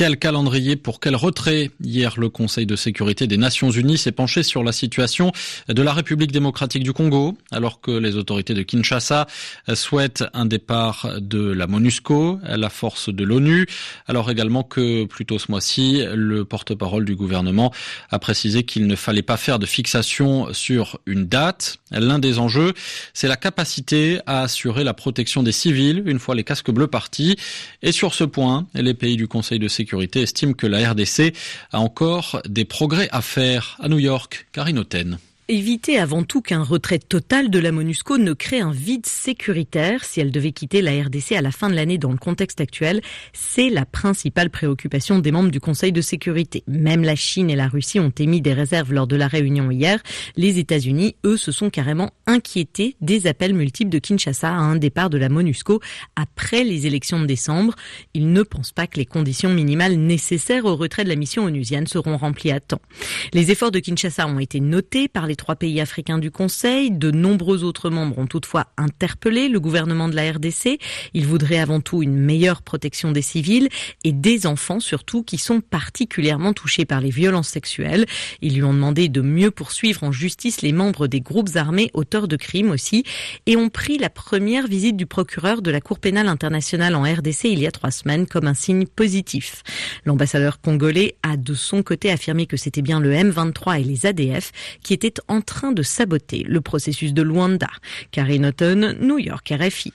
Quel calendrier pour quel retrait Hier, le Conseil de sécurité des Nations Unies s'est penché sur la situation de la République démocratique du Congo, alors que les autorités de Kinshasa souhaitent un départ de la MONUSCO, la force de l'ONU, alors également que plutôt ce mois-ci, le porte-parole du gouvernement a précisé qu'il ne fallait pas faire de fixation sur une date. L'un des enjeux, c'est la capacité à assurer la protection des civils une fois les casques bleus partis. Et sur ce point, les pays du Conseil de sécurité sécurité estime que la RDC a encore des progrès à faire à New York. Karine Oten éviter avant tout qu'un retrait total de la MONUSCO ne crée un vide sécuritaire si elle devait quitter la RDC à la fin de l'année dans le contexte actuel. C'est la principale préoccupation des membres du Conseil de sécurité. Même la Chine et la Russie ont émis des réserves lors de la réunion hier. Les États-Unis, eux, se sont carrément inquiétés des appels multiples de Kinshasa à un départ de la MONUSCO après les élections de décembre. Ils ne pensent pas que les conditions minimales nécessaires au retrait de la mission onusienne seront remplies à temps. Les efforts de Kinshasa ont été notés par les trois pays africains du Conseil. De nombreux autres membres ont toutefois interpellé le gouvernement de la RDC. Ils voudraient avant tout une meilleure protection des civils et des enfants surtout qui sont particulièrement touchés par les violences sexuelles. Ils lui ont demandé de mieux poursuivre en justice les membres des groupes armés auteurs de crimes aussi et ont pris la première visite du procureur de la Cour pénale internationale en RDC il y a trois semaines comme un signe positif. L'ambassadeur congolais a de son côté affirmé que c'était bien le M23 et les ADF qui étaient en train de saboter le processus de Luanda. Karine Houghton, New York, RFI.